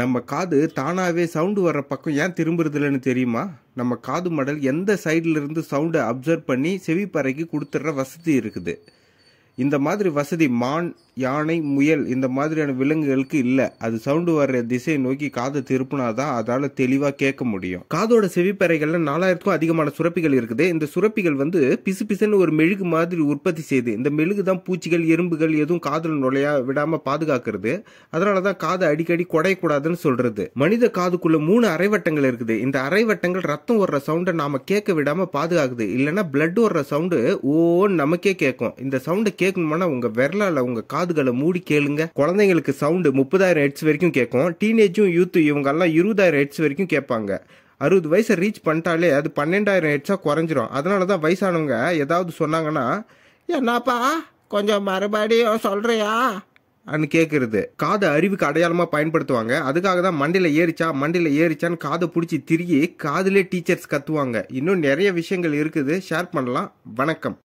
நம்ம காது தானாகவே சவுண்டு வர்ற பக்கம் ஏன் திரும்புறதில்லன்னு தெரியுமா நம்ம காது மடல் எந்த இருந்து சவுண்டை அப்சர்வ் பண்ணி செவிப்பறைக்கு கொடுத்துட்ற வசதி இருக்குது இந்த மாதிரி வசதி மான் யானை முயல் இந்த மாதிரியான விலங்குகளுக்கு இல்லை அது சவுண்டு வர்ற திசையை நோக்கி காதை திருப்பினாதான் அதால் தெளிவாக கேட்க முடியும் காதோட செவிப்பறைகளில் நாலாயிரத்துக்கும் அதிகமான சுரப்பிகள் இருக்குது இந்த சுரப்பிகள் வந்து பிசு பிசுன்னு ஒரு மெழுகு மாதிரி உற்பத்தி செய்யுது இந்த மெழுகு தான் பூச்சிகள் எறும்புகள் எதுவும் காதில் நுழையா விடாமல் பாதுகாக்கிறது அதனால தான் காதை அடிக்கடி குடையக்கூடாதுன்னு சொல்கிறது மனித காதுக்குள்ள மூணு அரைவட்டங்கள் இருக்குது இந்த அரைவட்டங்கள் ரத்தம் வர்ற சவுண்டை நாம கேட்க விடாமல் பாதுகாக்குது இல்லைன்னா பிளட் வர்ற சவுண்டு ஓ நமக்கே கேட்கும் இந்த சவுண்டை கேட்கணும்னா உங்க விரலால உங்க காதுகளை மூடி கேளுங்க குழந்தைங்களுக்கு சவுண்டு முப்பதாயிரம் ஹெட்ஸ் வரைக்கும் கேட்கும் டீனேஜும் யூத்து இவங்க எல்லாம் இருபதாயிரம் ஹெட்ஸ் வரைக்கும் கேட்பாங்க அறுபது வயசை ரீச் பண்ணிட்டாலே அது பன்னெண்டாயிரம் ஹெட்ஸாக குறைஞ்சிரும் அதனால தான் வயசானவங்க ஏதாவது சொன்னாங்கன்னா என்னப்பா கொஞ்சம் மறுபடியும் சொல்றியா அன்னு கேட்குறது காதை அறிவுக்கு அடையாளமாக பயன்படுத்துவாங்க அதுக்காக தான் மண்டியில் ஏறிச்சா மண்டியில் ஏறிச்சான்னு காதை பிடிச்சி திருகி காதிலே டீச்சர்ஸ் கத்துவாங்க இன்னும் நிறைய விஷயங்கள் இருக்குது ஷேர் பண்ணலாம் வணக்கம்